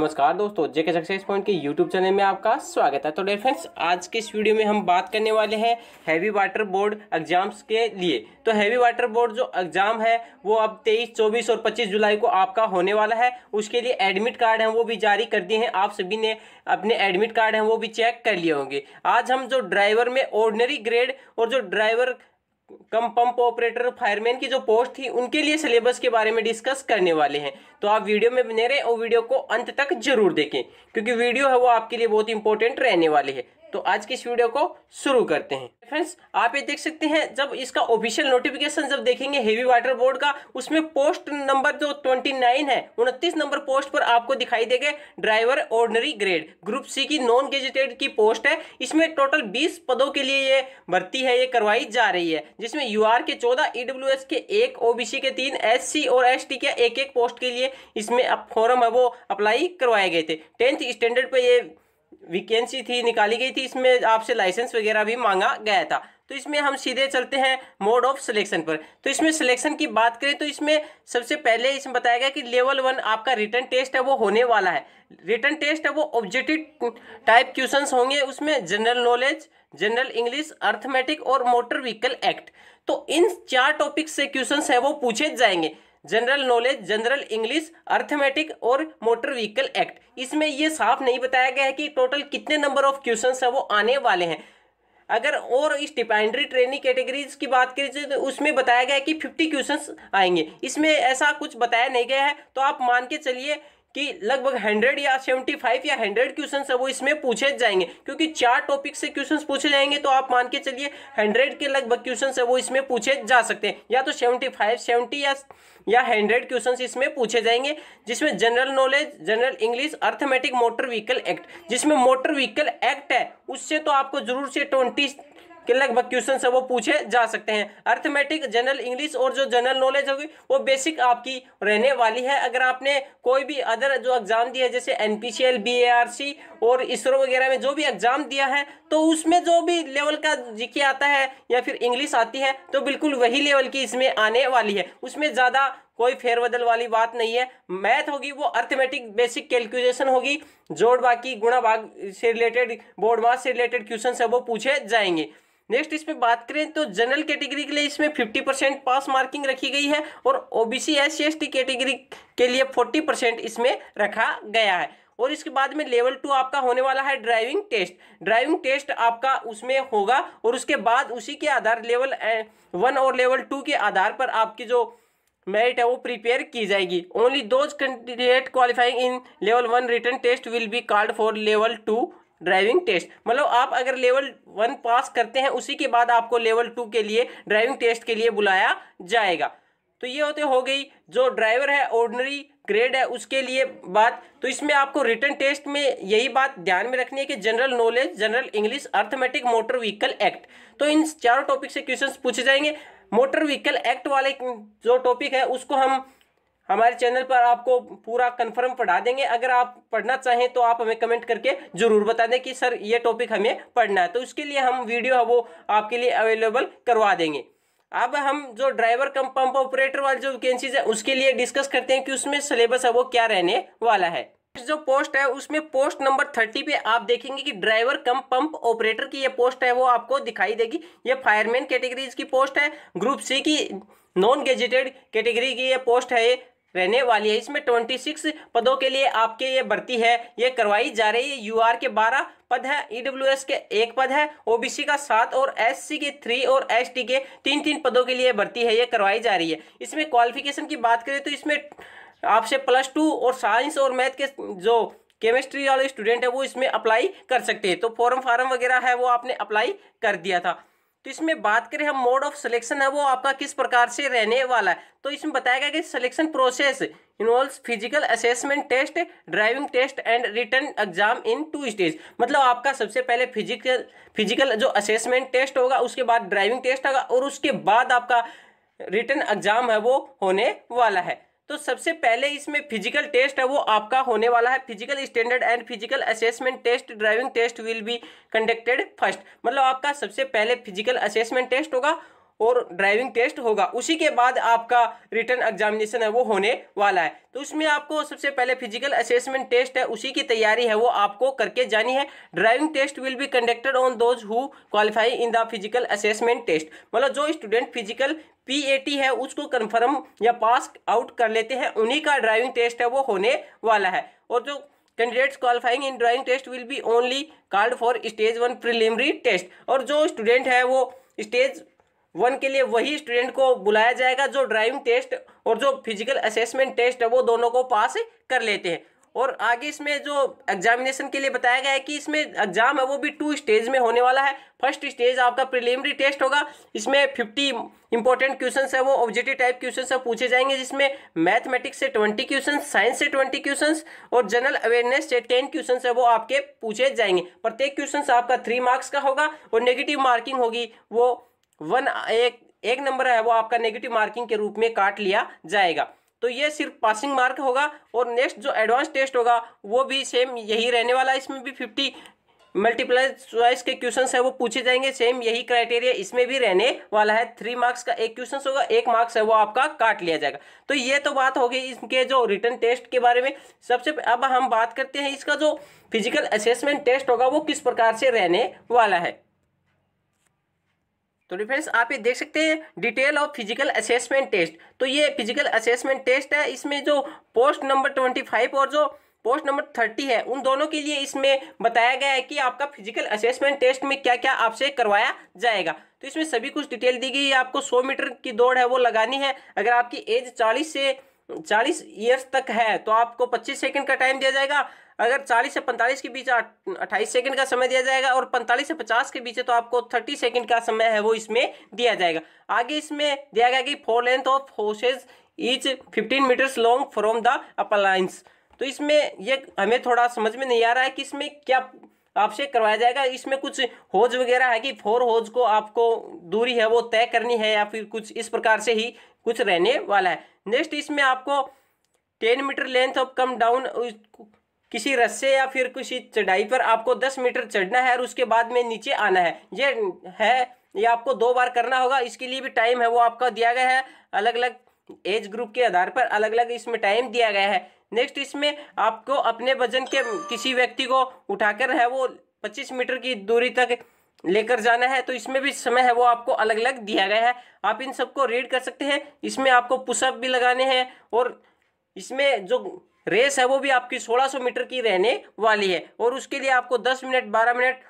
नमस्कार दोस्तों JK Success Point के यूट्यूब चैनल में आपका स्वागत है तो डेयर फ्रेंड्स आज के इस वीडियो में हम बात करने वाले हैं हैवी वाटर बोर्ड एग्जाम्स के लिए तो हैवी वाटर बोर्ड जो एग्जाम है वो अब 23, 24 और 25 जुलाई को आपका होने वाला है उसके लिए एडमिट कार्ड हैं वो भी जारी कर दिए हैं आप सभी ने अपने एडमिट कार्ड हैं वो भी चेक कर लिए होंगे आज हम जो ड्राइवर में ऑर्डनरी ग्रेड और जो driver cum pump operator fireman की जो पोस्ट थी उनके लिए सिलेबस के बारे में डिस्कस करने वाले हैं तो आप वीडियो में बने रहें और वीडियो को अंत तक जरूर देखें क्योंकि वीडियो है वो आपके लिए बहुत इंपॉर्टेंट रहने वाली है तो आज की इस वीडियो को शुरू करते हैं फ्रेंड्स आप ये देख सकते हैं जब इसका ऑफिशियल नोटिफिकेशन जब देखेंगे हेवी वाटर बोर्ड का उसमें पोस्ट नंबर जो 29 है उनतीस नंबर पोस्ट पर आपको दिखाई देगा driver ordinary grade group C की नॉन गेजेटेड की पोस्ट है इसमें टोटल बीस पदों के लिए ये भर्ती है ये करवाई जा रही है जिसमें यू के चौदह ई e के एक ओ के तीन एस और एस के एक एक पोस्ट के लिए इसमें फॉर्म है वो अप्लाई करवाए गए थे टेंथ स्टैंडर्ड पर ये वैकेंसी थी निकाली गई थी इसमें आपसे लाइसेंस वगैरह भी मांगा गया था तो इसमें हम सीधे चलते हैं मोड ऑफ सिलेक्शन पर तो इसमें सिलेक्शन की बात करें तो इसमें सबसे पहले इसमें बताया गया कि लेवल वन आपका रिटर्न टेस्ट है वो होने वाला है रिटर्न टेस्ट है वो ऑब्जेक्टिव टाइप क्वेश्चन होंगे उसमें general knowledge general English arithmetic और मोटर व्हीकल एक्ट तो इन चार टॉपिक से क्वेश्चन है वो पूछे जाएंगे general knowledge general English arithmetic और मोटर व्हीकल एक्ट इसमें ये साफ नहीं बताया गया है कि टोटल कितने नंबर ऑफ क्वेश्चन है वो आने वाले हैं अगर और इस डिपेंडरी ट्रेनिंग कैटेगरीज की बात करें तो, तो उसमें बताया गया है कि फिफ्टी क्वेश्चंस आएंगे इसमें ऐसा कुछ बताया नहीं गया है तो आप मान के चलिए कि लगभग हंड्रेड या सेवेंटी फाइव या हंड्रेड क्वेश्चन है वो इसमें पूछे जाएंगे क्योंकि चार टॉपिक से क्वेश्चन पूछे जाएंगे तो आप मान के चलिए हंड्रेड के लगभग क्वेश्चन है वो इसमें पूछे जा सकते हैं या तो सेवेंटी फाइव सेवेंटी या या हंड्रेड क्वेश्चन इसमें पूछे जाएंगे जिसमें general knowledge general English arithmetic motor vehicle act जिसमें मोटर व्हीकल एक्ट है उससे तो आपको जरूर से ट्वेंटी कि लगभग क्वेश्चन है वो पूछे जा सकते हैं अर्थमेटिक जनरल इंग्लिश और जो जनरल नॉलेज होगी वो बेसिक आपकी रहने वाली है अगर आपने कोई भी अदर जो एग्जाम दिया है जैसे एन पी और इसरो वगैरह में जो भी एग्जाम दिया है तो उसमें जो भी लेवल का जीके आता है या फिर इंग्लिश आती है तो बिल्कुल वही लेवल की इसमें आने वाली है उसमें ज़्यादा कोई फेरबदल वाली बात नहीं है मैथ होगी वो अर्थमेटिक बेसिक कैलकुलेशन होगी जोड़ बाकी गुणा भाग से रिलेटेड बोर्ड मार्क्स से रिलेटेड क्वेश्चन है वो पूछे जाएंगे नेक्स्ट इसमें बात करें तो जनरल कैटेगरी के लिए इसमें 50 परसेंट पास मार्किंग रखी गई है और ओबीसी एस सी कैटेगरी के लिए 40 परसेंट इसमें रखा गया है और इसके बाद में लेवल टू आपका होने वाला है ड्राइविंग टेस्ट ड्राइविंग टेस्ट आपका उसमें होगा और उसके बाद उसी के आधार लेवल वन eh, और लेवल टू के आधार पर आपकी जो मेरिट है वो प्रिपेयर की जाएगी only those candidate qualifying in level one written test will be called for level two driving test मतलब आप अगर लेवल वन पास करते हैं उसी के बाद आपको लेवल टू के लिए ड्राइविंग टेस्ट के लिए बुलाया जाएगा तो ये होते हो गई जो ड्राइवर है ऑर्डनरी ग्रेड है उसके लिए बात तो इसमें आपको रिटर्न टेस्ट में यही बात ध्यान में रखनी है कि general knowledge general English arithmetic motor vehicle act तो इन चारों टॉपिक से क्वेश्चंस पूछे जाएंगे मोटर व्हीकल एक्ट वाले जो टॉपिक है उसको हम हमारे चैनल पर आपको पूरा कंफर्म पढ़ा देंगे अगर आप पढ़ना चाहें तो आप हमें कमेंट करके ज़रूर बता दें कि सर ये टॉपिक हमें पढ़ना है तो उसके लिए हम वीडियो है वो आपके लिए अवेलेबल करवा देंगे अब हम जो ड्राइवर कम पंप ऑपरेटर वाली जो वैकेंसीज है उसके लिए डिस्कस करते हैं कि उसमें सिलेबस है वो क्या रहने वाला है जो पोस्ट है उसमें पोस्ट नंबर थर्टी पे आप देखेंगे कि ड्राइवर कम पंप ऑपरेटर की ये पोस्ट है वो आपको दिखाई देगी ये फायरमैन कैटेगरीज की पोस्ट है ग्रुप सी की नॉन गेजेटेड कैटेगरी की ये पोस्ट है ये रहने वाली है इसमें ट्वेंटी सिक्स पदों के लिए आपके ये भर्ती है ये करवाई जा रही है यू के बारह पद है ईडब्ल्यू e के एक पद है ओबीसी का सात और एससी के थ्री और एसटी के तीन तीन पदों के लिए भर्ती है ये करवाई जा रही है इसमें क्वालिफिकेशन की बात करें तो इसमें आपसे प्लस टू और साइंस और मैथ के जो केमिस्ट्री वाले स्टूडेंट है वो इसमें अप्लाई कर सकते हैं तो फॉर्म फार्म वगैरह है वो आपने अप्लाई कर दिया था तो इसमें बात करें हम मोड ऑफ सिलेक्शन है वो आपका किस प्रकार से रहने वाला है तो इसमें बताया गया कि selection process involve physical assessment test driving test and written exam in two stage मतलब आपका सबसे पहले फिजिकल फिजिकल जो असेसमेंट टेस्ट होगा उसके बाद ड्राइविंग टेस्ट होगा और उसके बाद आपका रिटर्न एग्जाम है वो होने वाला है तो सबसे पहले इसमें फिजिकल टेस्ट है वो आपका होने वाला है physical standard and physical assessment test driving test will be conducted first मतलब आपका सबसे पहले फिजिकल असेसमेंट टेस्ट होगा और ड्राइविंग टेस्ट होगा उसी के बाद आपका रिटर्न एग्जामिनेशन है वो होने वाला है तो उसमें आपको सबसे पहले फिजिकल असेसमेंट टेस्ट है उसी की तैयारी है वो आपको करके जानी है driving test will be conducted on those who qualify in the physical assessment test मतलब जो स्टूडेंट फिजिकल पीएटी है उसको कन्फर्म या पास आउट कर लेते हैं उन्हीं का ड्राइविंग टेस्ट है वो होने वाला है और जो candidates qualifying in driving test will be only called for stage one preliminary test और जो स्टूडेंट है वो स्टेज वन के लिए वही स्टूडेंट को बुलाया जाएगा जो ड्राइविंग टेस्ट और जो फिजिकल असेसमेंट टेस्ट है वो दोनों को पास कर लेते हैं और आगे इसमें जो एग्जामिनेशन के लिए बताया गया है कि इसमें एग्जाम है वो भी टू स्टेज में होने वाला है फर्स्ट स्टेज आपका प्रिलिमिनरी टेस्ट होगा इसमें फिफ्टी इंपॉर्टेंट क्वेश्चंस है वो ऑब्जेक्टिव टाइप क्वेश्चंस है पूछे जाएंगे जिसमें मैथमेटिक्स से ट्वेंटी क्वेश्चन साइंस से ट्वेंटी क्वेश्चन और जनरल अवेयरनेस से टेन क्वेश्चन है वो आपके पूछे जाएंगे प्रत्येक क्वेश्चन आपका थ्री मार्क्स का होगा और नेगेटिव मार्किंग होगी वो वन एक एक नंबर है वो आपका नेगेटिव मार्किंग के रूप में काट लिया जाएगा तो ये सिर्फ पासिंग मार्क होगा और नेक्स्ट जो एडवांस टेस्ट होगा वो भी सेम यही रहने वाला है इसमें भी फिफ्टी मल्टीप्लाई चॉइस के क्वेश्चंस है वो पूछे जाएंगे सेम यही क्राइटेरिया इसमें भी रहने वाला है थ्री मार्क्स का एक क्वेश्चन होगा एक मार्क्स है वो आपका काट लिया जाएगा तो ये तो बात होगी इसके जो रिटर्न टेस्ट के बारे में सबसे अब हम बात करते हैं इसका जो फिजिकल असेसमेंट टेस्ट होगा वो किस प्रकार से रहने वाला है तो डिफ्रेंड्स आप ये देख सकते हैं detail of physical assessment test तो ये फिजिकल असेसमेंट टेस्ट है इसमें जो पोस्ट नंबर ट्वेंटी फाइव और जो पोस्ट नंबर थर्टी है उन दोनों के लिए इसमें बताया गया है कि आपका फिजिकल असेसमेंट टेस्ट में क्या क्या आपसे करवाया जाएगा तो इसमें सभी कुछ डिटेल दी गई है आपको सौ मीटर की दौड़ है वो लगानी है अगर आपकी एज चालीस से चालीस ईयर्स तक है तो आपको पच्चीस सेकेंड का टाइम दिया जाएगा अगर चालीस से पैंतालीस के बीच अट्ठाईस सेकेंड का समय दिया जाएगा और पैंतालीस से पचास के बीच तो आपको थर्टी सेकेंड का समय है वो इसमें दिया जाएगा आगे इसमें दिया गया कि four length of hoses is fifteen metres long from the upper lines तो इसमें ये हमें थोड़ा समझ में नहीं आ रहा है कि इसमें क्या आपसे करवाया जाएगा इसमें कुछ होज वगैरह है कि फोर होज को आपको दूरी है वो तय करनी है या फिर कुछ इस प्रकार से ही कुछ रहने वाला है नेक्स्ट इसमें आपको ten metre length of come down किसी रस्से या फिर किसी चढ़ाई पर आपको दस मीटर चढ़ना है और उसके बाद में नीचे आना है ये है ये आपको दो बार करना होगा इसके लिए भी टाइम है वो आपका दिया गया है अलग अलग एज ग्रुप के आधार पर अलग अलग इसमें टाइम दिया गया है नेक्स्ट इसमें आपको अपने वजन के किसी व्यक्ति को उठाकर है वो 25 मीटर की दूरी तक लेकर जाना है तो इसमें भी समय है वो आपको अलग अलग दिया गया है आप इन सबको रीड कर सकते हैं इसमें आपको पुशअप भी लगाने हैं और इसमें जो रेस है वो भी आपकी 1600 मीटर की रहने वाली है और उसके लिए आपको 10 मिनट 12 मिनट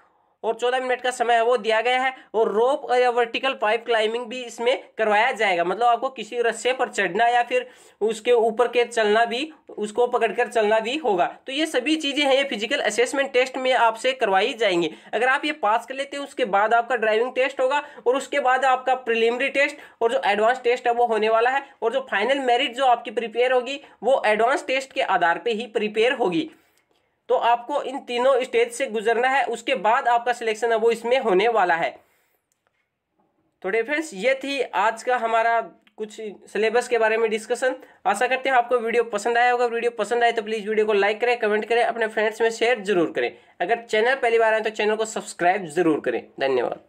और चौदह मिनट का समय है वो दिया गया है और रोप या वर्टिकल पाइप क्लाइंबिंग भी इसमें करवाया जाएगा मतलब आपको किसी रस्से पर चढ़ना या फिर उसके ऊपर के चलना भी उसको पकड़कर चलना भी होगा तो ये सभी चीज़ें हैं ये फिजिकल असेसमेंट टेस्ट में आपसे करवाई जाएंगी अगर आप ये पास कर लेते हैं उसके बाद आपका ड्राइविंग टेस्ट होगा और उसके बाद आपका प्रिलिमिनरी टेस्ट और जो एडवांस टेस्ट है वो होने वाला है और जो फाइनल मेरिट जो आपकी प्रिपेयर होगी वो एडवांस टेस्ट के आधार पर ही प्रिपेयर होगी तो आपको इन तीनों स्टेज से गुजरना है उसके बाद आपका सिलेक्शन है वो इसमें होने वाला है तो फ्रेंड्स ये थी आज का हमारा कुछ सिलेबस के बारे में डिस्कशन आशा करते हैं आपको वीडियो पसंद आया होगा वीडियो पसंद आए तो प्लीज़ वीडियो को लाइक करें कमेंट करें अपने फ्रेंड्स में शेयर जरूर करें अगर चैनल पहली बार आए तो चैनल को सब्सक्राइब जरूर करें धन्यवाद